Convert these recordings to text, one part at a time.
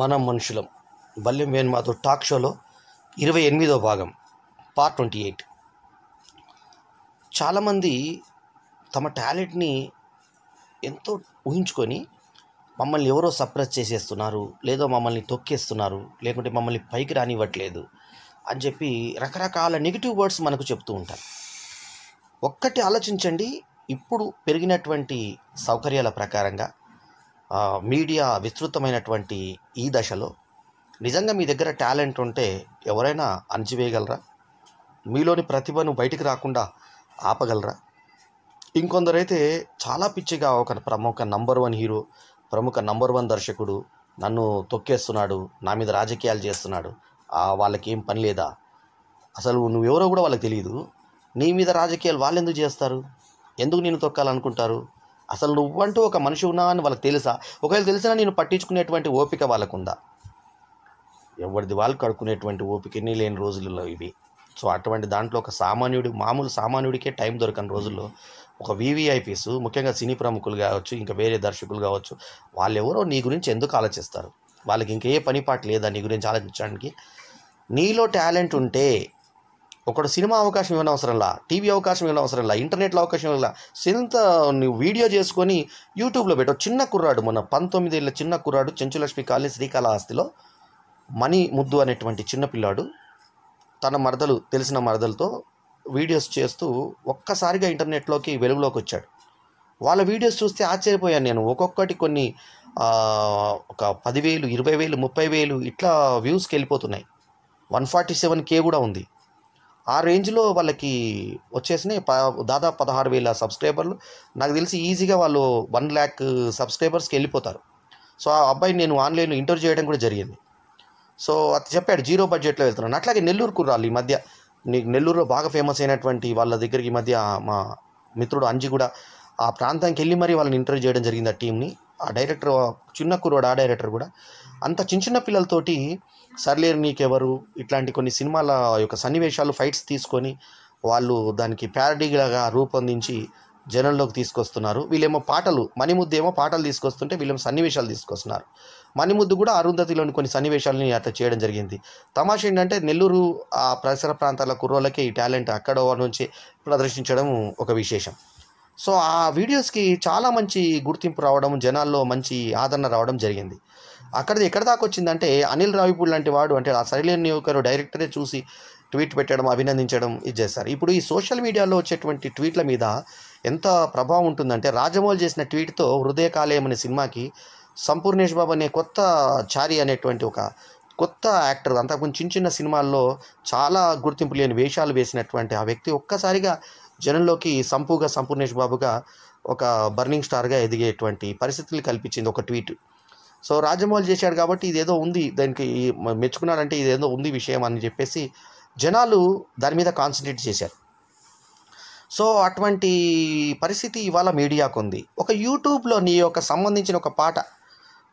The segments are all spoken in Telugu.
మనం మనుషులం బల్యం వేణుమాధవ్ టాక్ షోలో ఇరవై ఎనిమిదో భాగం పార్ట్ ట్వంటీ ఎయిట్ చాలామంది తమ టాలెంట్ని ఎంతో ఊహించుకొని మమ్మల్ని ఎవరో సప్రెస్ చేసేస్తున్నారు లేదో మమ్మల్ని తొక్కేస్తున్నారు లేకుంటే మమ్మల్ని పైకి రానివ్వట్లేదు అని చెప్పి రకరకాల నెగిటివ్ వర్డ్స్ మనకు చెప్తూ ఉంటారు ఒక్కటి ఆలోచించండి ఇప్పుడు పెరిగినటువంటి సౌకర్యాల ప్రకారంగా మీడియా విస్తృతమైనటువంటి ఈ దశలో నిజంగా మీ దగ్గర టాలెంట్ ఉంటే ఎవరైనా అణచివేయగలరా మీలోని ప్రతిభను బయటికి రాకుండా ఆపగలరా ఇంకొందరైతే చాలా పిచ్చిగా ఒక ప్రముఖ నంబర్ వన్ హీరో ప్రముఖ నంబర్ వన్ దర్శకుడు నన్ను తొక్కేస్తున్నాడు నా మీద రాజకీయాలు చేస్తున్నాడు వాళ్ళకి ఏం పని లేదా అసలు నువ్వెవరో కూడా వాళ్ళకి తెలియదు నీ మీద రాజకీయాలు వాళ్ళు ఎందుకు చేస్తారు ఎందుకు నేను తొక్కాలనుకుంటారు అసలు నువ్వంటూ ఒక మనిషి ఉన్నా అని వాళ్ళకి తెలుసా ఒకవేళ తెలిసినా నేను పట్టించుకునేటువంటి ఓపిక వాళ్ళకు ఉందా ఎవరిది వాళ్ళు కడుక్కునేటువంటి ఓపికని లేని రోజులలో ఇవి సో అటువంటి దాంట్లో ఒక సామాన్యుడు మామూలు సామాన్యుడికే టైం దొరకని రోజుల్లో ఒక వీవీఐపీస్ ముఖ్యంగా సినీ ప్రముఖులు కావచ్చు ఇంకా వేరే దర్శకులు కావచ్చు వాళ్ళు ఎవరో నీ గురించి ఎందుకు ఆలోచిస్తారు వాళ్ళకి ఇంకే పని పాట లేదా నీ గురించి ఆలోచించడానికి నీలో టాలెంట్ ఉంటే ఒకడు సినిమా అవకాశం ఇవ్వని అవసరంలా టీవీ అవకాశం ఇవ్వని అవసరంలా ఇంటర్నెట్లో అవకాశం ఇవ్వలా సింత నువ్వు వీడియో చేసుకొని యూట్యూబ్లో పెట్టావు చిన్న కుర్రాడు మన ఏళ్ళ చిన్న కుర్రాడు చెంచులక్ష్మి కాలనీ శ్రీకాళహస్తిలో మణి ముద్దు అనేటువంటి చిన్నపిల్లాడు తన మరదలు తెలిసిన మరదలతో వీడియోస్ చేస్తూ ఒక్కసారిగా ఇంటర్నెట్లోకి వెలుగులోకి వచ్చాడు వాళ్ళ వీడియోస్ చూస్తే ఆశ్చర్యపోయాను నేను ఒక్కొక్కటి కొన్ని ఒక పదివేలు ఇరవై వేలు ముప్పై వేలు ఇట్లా వ్యూస్కి వెళ్ళిపోతున్నాయి వన్ ఫార్టీ సెవెన్ కే కూడా ఉంది ఆ రేంజ్లో వాళ్ళకి వచ్చేసినాయి ప దాదాపు పదహారు వేల సబ్స్క్రైబర్లు నాకు తెలిసి ఈజీగా వాళ్ళు వన్ ల్యాక్ సబ్స్క్రైబర్స్కి వెళ్ళిపోతారు సో ఆ అబ్బాయిని నేను ఆన్లైన్లో ఇంటర్వ్యూ చేయడం కూడా జరిగింది సో అది చెప్పాడు జీరో బడ్జెట్లో వెళ్తున్నాను అట్లాగే నెల్లూరు రాలి ఈ మధ్య నీకు నెల్లూరులో బాగా ఫేమస్ అయినటువంటి వాళ్ళ దగ్గరికి ఈ మధ్య మా మిత్రుడు అంజి కూడా ఆ ప్రాంతానికి వెళ్ళి మరీ వాళ్ళని ఇంటర్వ్యూ చేయడం జరిగింది ఆ టీంని ఆ డైరెక్టర్ చిన్న కుర్రాడు ఆ డైరెక్టర్ కూడా అంత చిన్న చిన్న పిల్లలతోటి సర్లేరు నీకెవరు ఇట్లాంటి కొన్ని సినిమాల యొక్క సన్నివేశాలు ఫైట్స్ తీసుకొని వాళ్ళు దానికి ప్యారడీగా రూపొందించి జనంలోకి తీసుకొస్తున్నారు వీళ్ళేమో పాటలు మణిముద్దు ఏమో పాటలు తీసుకొస్తుంటే వీళ్ళేమో సన్నివేశాలు తీసుకొస్తున్నారు మణిముద్దు కూడా అరుంధతిలోని కొన్ని సన్నివేశాలని అట్లా చేయడం జరిగింది తమాష ఏంటంటే నెల్లూరు ఆ పరిసర ప్రాంతాల కుర్రోళ్ళకి ఈ టాలెంట్ అక్కడ నుంచి ప్రదర్శించడం ఒక విశేషం సో ఆ వీడియోస్కి చాలా మంచి గుర్తింపు రావడం జనాల్లో మంచి ఆదరణ రావడం జరిగింది అక్కడ ఎక్కడ దాకా వచ్చిందంటే అనిల్ రావిపూడి లాంటి వాడు అంటే ఆ సరిలేని ఒకరు డైరెక్టరే చూసి ట్వీట్ పెట్టడం అభినందించడం ఇది చేస్తారు ఇప్పుడు ఈ సోషల్ మీడియాలో వచ్చేటువంటి ట్వీట్ల మీద ఎంత ప్రభావం ఉంటుందంటే రాజమౌళి చేసిన ట్వీట్తో హృదయ కాలేయం అనే సినిమాకి సంపూర్ణేష్ బాబు అనే కొత్త చారి అనేటువంటి ఒక కొత్త యాక్టర్ అంతకుముందు చిన్న చిన్న సినిమాల్లో చాలా గుర్తింపు లేని వేషాలు వేసినటువంటి ఆ వ్యక్తి ఒక్కసారిగా జనంలోకి సంపుగా సంపూర్ణేష్ బాబుగా ఒక బర్నింగ్ స్టార్గా ఎదిగేటువంటి పరిస్థితులు కల్పించింది ఒక ట్వీట్ సో రాజమౌళి చేశాడు కాబట్టి ఇదేదో ఉంది దానికి మెచ్చుకున్నాడంటే ఇదేదో ఉంది విషయం అని చెప్పేసి జనాలు దాని మీద కాన్సన్ట్రేట్ చేశారు సో అటువంటి పరిస్థితి ఇవాళ మీడియాకు ఉంది ఒక యూట్యూబ్లో నీ యొక్క సంబంధించిన ఒక పాట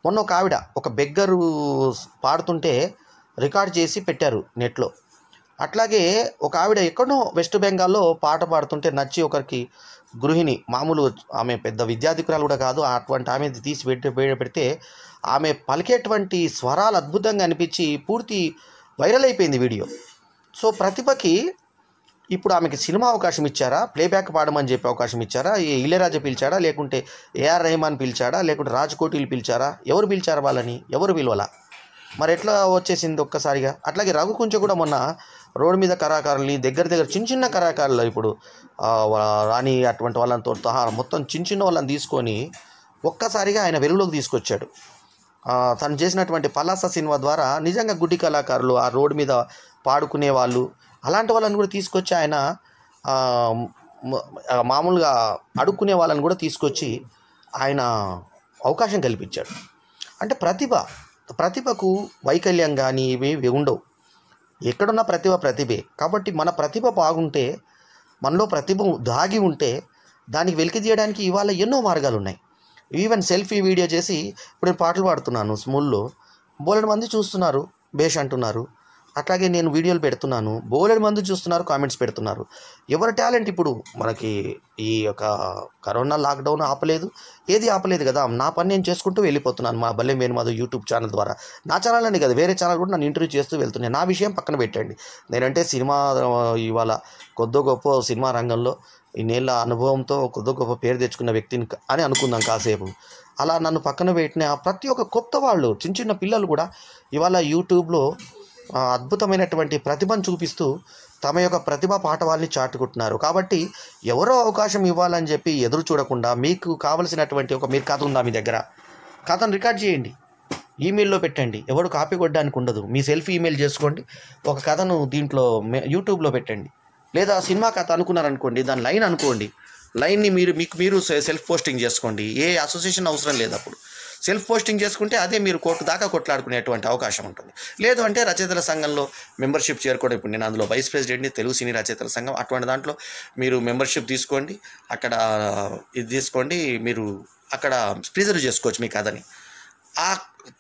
మొన్న ఒక ఆవిడ ఒక బెగ్గరు పాడుతుంటే రికార్డ్ చేసి పెట్టారు నెట్లో అట్లాగే ఒక ఆవిడ ఎక్కడో వెస్ట్ బెంగాల్లో పాట పాడుతుంటే నచ్చి ఒకరికి గృహిణి మామూలు ఆమె పెద్ద విద్యాధికురాలు కూడా కాదు అటువంటి ఆమె తీసి పెట్టి పెడితే ఆమె పలికేటువంటి స్వరాలు అద్భుతంగా అనిపించి పూర్తి వైరల్ అయిపోయింది వీడియో సో ప్రతిభకి ఇప్పుడు ఆమెకి సినిమా అవకాశం ఇచ్చారా ప్లేబ్యాక్ పాడమని చెప్పి అవకాశం ఇచ్చారా ఇళయరాజా పిలిచాడా లేకుంటే ఏఆర్ రెహమాన్ పిలిచాడా లేకుంటే రాజ్ కోటిలు పిలిచారా ఎవరు పిలిచారు వాళ్ళని ఎవరు పిలవాలా మరి ఎట్లా వచ్చేసింది ఒక్కసారిగా అట్లాగే రఘు కొంచెం కూడా మొన్న రోడ్డు మీద కళాకారులు దగ్గర దగ్గర చిన్న చిన్న కళాకారులు ఇప్పుడు రాణి అటువంటి వాళ్ళంతో సహా మొత్తం చిన్న చిన్న వాళ్ళని తీసుకొని ఒక్కసారిగా ఆయన వెలుగులోకి తీసుకొచ్చాడు తను చేసినటువంటి పలాస సినిమా ద్వారా నిజంగా గుడ్డి కళాకారులు ఆ రోడ్డు మీద పాడుకునే వాళ్ళు అలాంటి వాళ్ళని కూడా తీసుకొచ్చి ఆయన మామూలుగా అడుక్కునే వాళ్ళని కూడా తీసుకొచ్చి ఆయన అవకాశం కల్పించాడు అంటే ప్రతిభ ప్రతిభకు వైకల్యం కానీ ఇవి ఉండవు ఎక్కడున్న ప్రతిభ ప్రతిభే కాబట్టి మన ప్రతిభ బాగుంటే మనలో ప్రతిభ దాగి ఉంటే దానికి వెలికి తీయడానికి ఇవాళ ఎన్నో మార్గాలు ఉన్నాయి ఈవెన్ సెల్ఫీ వీడియో చేసి ఇప్పుడు నేను పాటలు పాడుతున్నాను స్మూల్లో బోలెడు మంది చూస్తున్నారు బేష్ అంటున్నారు అట్లాగే నేను వీడియోలు పెడుతున్నాను బోలెడు మందు చూస్తున్నారు కామెంట్స్ పెడుతున్నారు ఎవరి టాలెంట్ ఇప్పుడు మనకి ఈ యొక్క కరోనా లాక్డౌన్ ఆపలేదు ఏది ఆపలేదు కదా నా పని నేను చేసుకుంటూ వెళ్ళిపోతున్నాను మా బల్లె వేణుమాధవ్ యూట్యూబ్ ఛానల్ ద్వారా నా ఛానల్ అని కదా వేరే ఛానల్ కూడా నన్ను ఇంటర్వ్యూ చేస్తూ వెళ్తున్నాను నా విషయం పక్కన పెట్టండి నేనంటే సినిమా ఇవాళ కొద్ది గొప్ప సినిమా రంగంలో ఈ నేల అనుభవంతో కొద్ది గొప్ప పేరు తెచ్చుకున్న వ్యక్తిని అని అనుకుందాం కాసేపు అలా నన్ను పక్కన పెట్టిన ప్రతి ఒక్క కొత్త వాళ్ళు చిన్న చిన్న పిల్లలు కూడా ఇవాళ యూట్యూబ్లో అద్భుతమైనటువంటి ప్రతిభను చూపిస్తూ తమ యొక్క ప్రతిభ పాఠవాల్ని చాటుకుంటున్నారు కాబట్టి ఎవరో అవకాశం ఇవ్వాలని చెప్పి ఎదురు చూడకుండా మీకు కావలసినటువంటి ఒక మీరు కథ ఉందా మీ దగ్గర కథను రికార్డ్ చేయండి ఈమెయిల్లో పెట్టండి ఎవరు కాపీ కొట్టడానికి ఉండదు మీ సెల్ఫ్ ఈమెయిల్ చేసుకోండి ఒక కథను దీంట్లో యూట్యూబ్లో పెట్టండి లేదా సినిమా కథ అనుకున్నారనుకోండి దాని లైన్ అనుకోండి లైన్ని మీరు మీకు మీరు సెల్ఫ్ పోస్టింగ్ చేసుకోండి ఏ అసోసియేషన్ అవసరం లేదు అప్పుడు సెల్ఫ్ పోస్టింగ్ చేసుకుంటే అదే మీరు కోర్టు దాకా కొట్లాడుకునేటువంటి అవకాశం ఉంటుంది లేదు అంటే రచయితల సంఘంలో మెంబర్షిప్ చేరుకోవడం ఇప్పుడు నేను అందులో వైస్ ప్రెసిడెంట్ని తెలుగు సినీ రచయితల సంఘం అటువంటి దాంట్లో మీరు మెంబర్షిప్ తీసుకోండి అక్కడ ఇది తీసుకోండి మీరు అక్కడ ప్రిజర్వ్ చేసుకోవచ్చు మీ కథని ఆ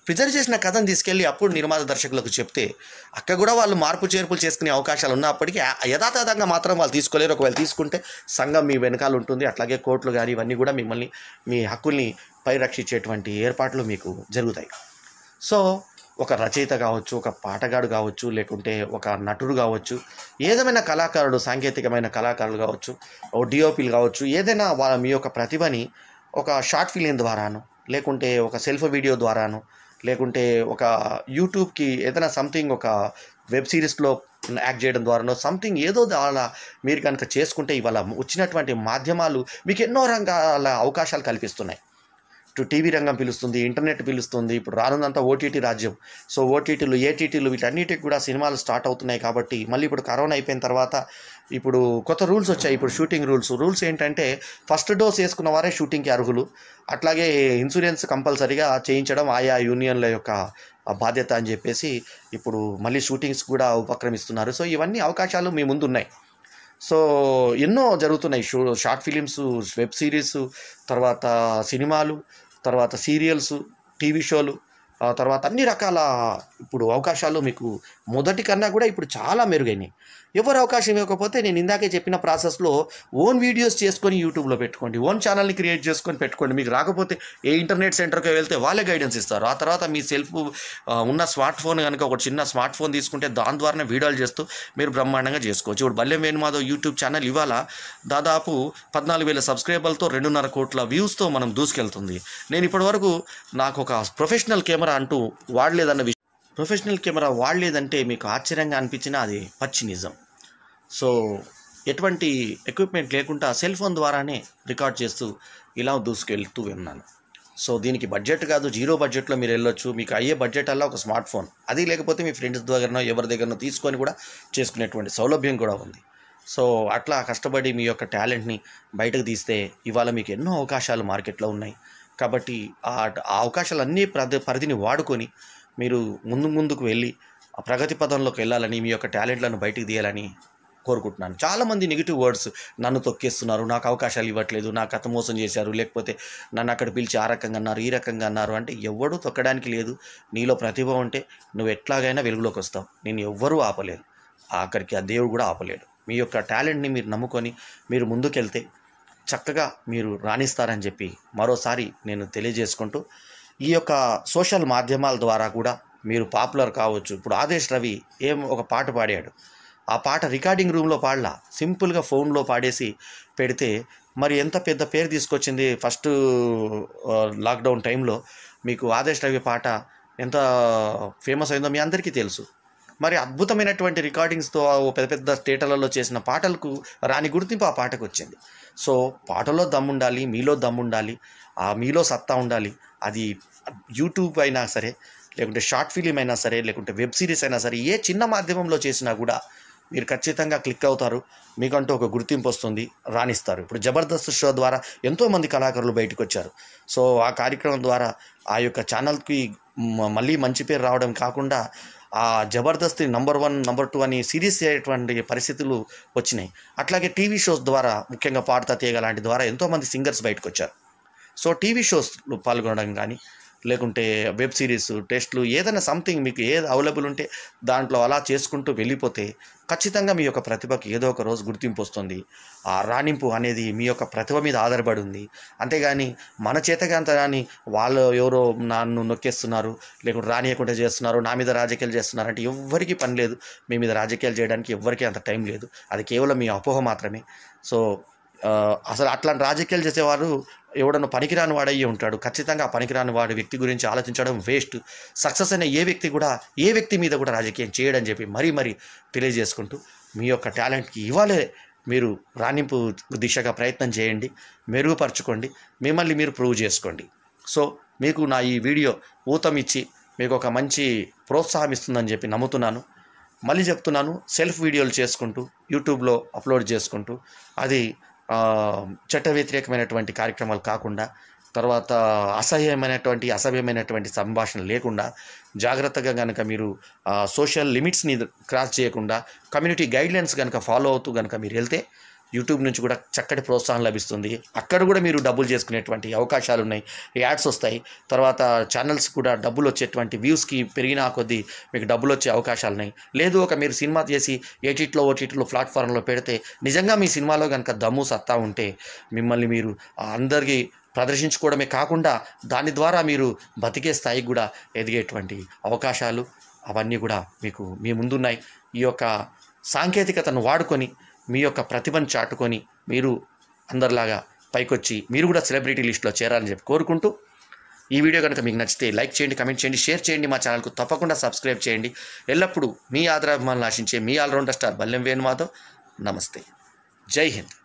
ప్రిజర్వ్ చేసిన కథను తీసుకెళ్ళి అప్పుడు నిర్మాత దర్శకులకు చెప్తే అక్కడ కూడా వాళ్ళు మార్పు చేర్పులు చేసుకునే అవకాశాలు ఉన్నప్పటికీ యథాతథంగా మాత్రం వాళ్ళు తీసుకోలేరు ఒకవేళ తీసుకుంటే సంఘం మీ వెనకాల ఉంటుంది అట్లాగే కోర్టులు కానీ ఇవన్నీ కూడా మిమ్మల్ని మీ హక్కుల్ని పరిరక్షించేటువంటి ఏర్పాట్లు మీకు జరుగుతాయి సో ఒక రచయిత కావచ్చు ఒక పాటగాడు కావచ్చు లేకుంటే ఒక నటుడు కావచ్చు ఏదైనా కళాకారుడు సాంకేతికమైన కళాకారులు కావచ్చు ఓ డిఓపీలు కావచ్చు ఏదైనా వాళ్ళ మీ యొక్క ప్రతిభని ఒక షార్ట్ ఫిలిం ద్వారాను లేకుంటే ఒక సెల్ఫ్ వీడియో ద్వారాను లేకుంటే ఒక యూట్యూబ్కి ఏదైనా సంథింగ్ ఒక వెబ్ సిరీస్లో యాక్ట్ చేయడం ద్వారానో సంథింగ్ ఏదో అలా మీరు కనుక చేసుకుంటే ఇవాళ వచ్చినటువంటి మాధ్యమాలు మీకు ఎన్నో రకాల అవకాశాలు కల్పిస్తున్నాయి ఇటు టీవీ రంగం పిలుస్తుంది ఇంటర్నెట్ పిలుస్తుంది ఇప్పుడు రానుందంతా ఓటీటీ రాజ్యం సో ఓటీటీలు ఏటీటీలు వీటన్నిటికి కూడా సినిమాలు స్టార్ట్ అవుతున్నాయి కాబట్టి మళ్ళీ ఇప్పుడు కరోనా అయిపోయిన తర్వాత ఇప్పుడు కొత్త రూల్స్ వచ్చాయి ఇప్పుడు షూటింగ్ రూల్స్ రూల్స్ ఏంటంటే ఫస్ట్ డోస్ వేసుకున్న వారే షూటింగ్కి అర్హులు అట్లాగే ఇన్సూరెన్స్ కంపల్సరీగా చేయించడం ఆయా యూనియన్ల యొక్క బాధ్యత అని చెప్పేసి ఇప్పుడు మళ్ళీ షూటింగ్స్ కూడా ఉపక్రమిస్తున్నారు సో ఇవన్నీ అవకాశాలు మీ ముందు ఉన్నాయి సో ఎన్నో జరుగుతున్నాయి show short films web series తర్వాత సినిమాలు తర్వాత సీరియల్స్ టీవీ షోలు తర్వాత అన్ని రకాల ఇప్పుడు అవకాశాలు మీకు మొదటి కన్నా కూడా ఇప్పుడు చాలా మెరుగైనాయి ఎవరు అవకాశం ఇవ్వకపోతే నేను ఇందాకే చెప్పిన ప్రాసెస్లో ఓన్ వీడియోస్ చేసుకొని యూట్యూబ్లో పెట్టుకోండి ఓన్ ఛానల్ని క్రియేట్ చేసుకొని పెట్టుకోండి మీకు రాకపోతే ఏ ఇంటర్నెట్ సెంటర్కి వెళ్తే వాళ్ళే గైడెన్స్ ఇస్తారు ఆ తర్వాత మీ సెల్ఫ్ ఉన్న స్మార్ట్ ఫోన్ కనుక ఒక చిన్న స్మార్ట్ ఫోన్ తీసుకుంటే దాని ద్వారానే వీడియోలు చేస్తూ మీరు బ్రహ్మాండంగా చేసుకోవచ్చు ఇప్పుడు బల్లెం వేణుమాధవ్ యూట్యూబ్ ఛానల్ ఇవాళ దాదాపు పద్నాలుగు వేల సబ్స్క్రైబర్లతో రెండున్నర కోట్ల వ్యూస్తో మనం దూసుకెళ్తుంది నేను ఇప్పటివరకు నాకు ఒక ప్రొఫెషనల్ కెమెరా అంటూ వాడలేదన్న విషయం ప్రొఫెషనల్ కెమెరా వాడలేదంటే మీకు ఆశ్చర్యంగా అనిపించినా అది పచ్చి నిజం సో ఎటువంటి ఎక్విప్మెంట్ లేకుండా సెల్ ఫోన్ ద్వారానే రికార్డ్ చేస్తూ ఇలా దూసుకెళ్తూ విన్నాను సో దీనికి బడ్జెట్ కాదు జీరో బడ్జెట్లో మీరు వెళ్ళొచ్చు మీకు అయ్యే బడ్జెట్ అలా ఒక స్మార్ట్ ఫోన్ అది లేకపోతే మీ ఫ్రెండ్స్ దగ్గరనో ఎవరి దగ్గరనో తీసుకొని కూడా చేసుకునేటువంటి సౌలభ్యం కూడా ఉంది సో అట్లా కష్టపడి మీ యొక్క టాలెంట్ని బయటకు తీస్తే ఇవాళ మీకు ఎన్నో అవకాశాలు మార్కెట్లో ఉన్నాయి కాబట్టి ఆ అవకాశాలన్నీ పరిధిని వాడుకొని మీరు ముందు ముందుకు వెళ్ళి ప్రగతి పదంలోకి వెళ్ళాలని మీ యొక్క టాలెంట్లను బయటికి తీయాలని కోరుకుంటున్నాను చాలామంది నెగిటివ్ వర్డ్స్ నన్ను తొక్కేస్తున్నారు నాకు అవకాశాలు ఇవ్వట్లేదు నాకు అత మోసం చేశారు లేకపోతే నన్ను అక్కడ పిలిచి ఆ రకంగా అన్నారు ఈ రకంగా అన్నారు అంటే ఎవడూ తొక్కడానికి లేదు నీలో ప్రతిభ ఉంటే నువ్వు ఎట్లాగైనా వెలుగులోకి వస్తావు నేను ఎవ్వరూ ఆపలేరు అక్కడికి ఆ దేవుడు కూడా ఆపలేడు మీ యొక్క టాలెంట్ని మీరు నమ్ముకొని మీరు ముందుకెళ్తే చక్కగా మీరు రాణిస్తారని చెప్పి మరోసారి నేను తెలియజేసుకుంటూ ఈ యొక్క సోషల్ మాధ్యమాల ద్వారా కూడా మీరు పాపులర్ కావచ్చు ఇప్పుడు ఆదేశ్ రవి ఏం ఒక పాట పాడాడు ఆ పాట రికార్డింగ్ రూమ్లో పాడలా సింపుల్గా ఫోన్లో పాడేసి పెడితే మరి ఎంత పెద్ద పేరు తీసుకొచ్చింది ఫస్ట్ లాక్డౌన్ టైంలో మీకు ఆదేశ్ రవి పాట ఎంత ఫేమస్ అయిందో మీ అందరికీ తెలుసు మరి అద్భుతమైనటువంటి రికార్డింగ్స్తో పెద్ద పెద్ద థియేటర్లలో చేసిన పాటలకు రాని గుర్తింపు ఆ పాటకు వచ్చింది సో పాటలో దమ్ముండాలి మీలో దమ్ముండాలి ఆ మీలో సత్తా ఉండాలి అది యూట్యూబ్ అయినా సరే లేకుంటే షార్ట్ ఫిలిం అయినా సరే లేకుంటే వెబ్ సిరీస్ అయినా సరే ఏ చిన్న మాధ్యమంలో చేసినా కూడా మీరు ఖచ్చితంగా క్లిక్ అవుతారు మీకంటూ ఒక గుర్తింపు వస్తుంది రాణిస్తారు ఇప్పుడు జబర్దస్త్ షో ద్వారా ఎంతోమంది కళాకారులు బయటకు వచ్చారు సో ఆ కార్యక్రమం ద్వారా ఆ యొక్క ఛానల్కి మళ్ళీ మంచి పేరు రావడం కాకుండా ఆ Jabardasth number one number two అని సిరీస్ అయ్యేటువంటి పరిస్థితులు వచ్చినాయి అట్లాగే టీవీ షోస్ ద్వారా ముఖ్యంగా పాడతా తీయగ లాంటి ద్వారా ఎంతోమంది సింగర్స్ బయటకు వచ్చారు సో టీవీ షోస్లో పాల్గొనడం కానీ లేకుంటే వెబ్ సిరీస్ టెస్ట్లు ఏదైనా సంథింగ్ మీకు ఏది అవైలబుల్ ఉంటే దాంట్లో అలా చేసుకుంటూ వెళ్ళిపోతే ఖచ్చితంగా మీ యొక్క ప్రతిభకు ఏదో ఒక రోజు గుర్తింపు వస్తుంది ఆ రాణింపు అనేది మీ యొక్క ప్రతిభ మీద ఆధారపడి ఉంది అంతేగాని మన చేతగాంత కానీ వాళ్ళు ఎవరో నన్ను నొక్కేస్తున్నారు లేకుంటే రానియకుండా చేస్తున్నారు నా మీద రాజకీయాలు చేస్తున్నారు అంటే ఎవ్వరికీ పని లేదు మీ మీద రాజకీయాలు చేయడానికి ఎవ్వరికీ అంత టైం లేదు అది కేవలం మీ అపోహ మాత్రమే సో అసలు అట్లాంటి రాజకీయాలు చేసేవారు ఎవడన్నా పనికిరాని వాడయ్యి ఉంటాడు ఖచ్చితంగా ఆ పనికిరాని వాడి వ్యక్తి గురించి ఆలోచించడం వేస్ట్ సక్సెస్ అయిన ఏ వ్యక్తి కూడా ఏ వ్యక్తి మీద కూడా రాజకీయం చేయడని చెప్పి మరీ మరీ తెలియజేసుకుంటూ మీ యొక్క టాలెంట్కి ఇవ్వాలే మీరు రాణింపు దిశగా ప్రయత్నం చేయండి మెరుగుపరచుకోండి మిమ్మల్ని మీరు ప్రూవ్ చేసుకోండి సో మీకు నా ఈ వీడియో ఊతం ఇచ్చి మీకు ఒక మంచి ప్రోత్సాహం ఇస్తుందని చెప్పి నమ్ముతున్నాను మళ్ళీ చెప్తున్నాను సెల్ఫ్ వీడియోలు చేసుకుంటూ యూట్యూబ్లో అప్లోడ్ చేసుకుంటూ అది చట్ట వ్యతిరేకమైనటువంటి కార్యక్రమాలు కాకుండా తర్వాత అసహ్యమైనటువంటి అసభ్యమైనటువంటి సంభాషణ లేకుండా జాగ్రత్తగా కనుక మీరు సోషల్ లిమిట్స్ని క్రాస్ చేయకుండా కమ్యూనిటీ గైడ్లైన్స్ కనుక ఫాలో అవుతూ కనుక మీరు వెళ్తే యూట్యూబ్ నుంచి కూడా చక్కటి ప్రోత్సాహం లభిస్తుంది అక్కడ కూడా మీరు డబ్బులు చేసుకునేటువంటి అవకాశాలు ఉన్నాయి యాడ్స్ వస్తాయి తర్వాత ఛానల్స్ కూడా డబ్బులు వచ్చేటువంటి వ్యూస్కి పెరిగిన కొద్దీ మీకు డబ్బులు వచ్చే అవకాశాలు ఉన్నాయి లేదు ఒక మీరు సినిమా చేసి ఏటిట్లో ఓటీటీలో ప్లాట్ఫారంలో పెడితే నిజంగా మీ సినిమాలో కనుక దమ్ము సత్తా ఉంటే మిమ్మల్ని మీరు అందరికీ ప్రదర్శించుకోవడమే కాకుండా దాని ద్వారా మీరు బతికే స్థాయికి కూడా ఎదిగేటువంటి అవకాశాలు అవన్నీ కూడా మీకు మీ ముందున్నాయి ఈ యొక్క సాంకేతికతను వాడుకొని మీ యొక్క ప్రతిభను చాటుకొని మీరు అందరిలాగా పైకొచ్చి మీరు కూడా సెలబ్రిటీ లిస్ట్లో చేరాలని చెప్పి కోరుకుంటూ ఈ వీడియో కనుక మీకు నచ్చితే లైక్ చేయండి కమెంట్ చేయండి షేర్ చేయండి మా ఛానల్కు తప్పకుండా సబ్స్క్రైబ్ చేయండి ఎల్లప్పుడూ మీ ఆదరాభిమానులు ఆశించే మీ ఆల్రౌండర్ స్టార్ బల్లెం వేణుమాధవ్ నమస్తే జై హింద్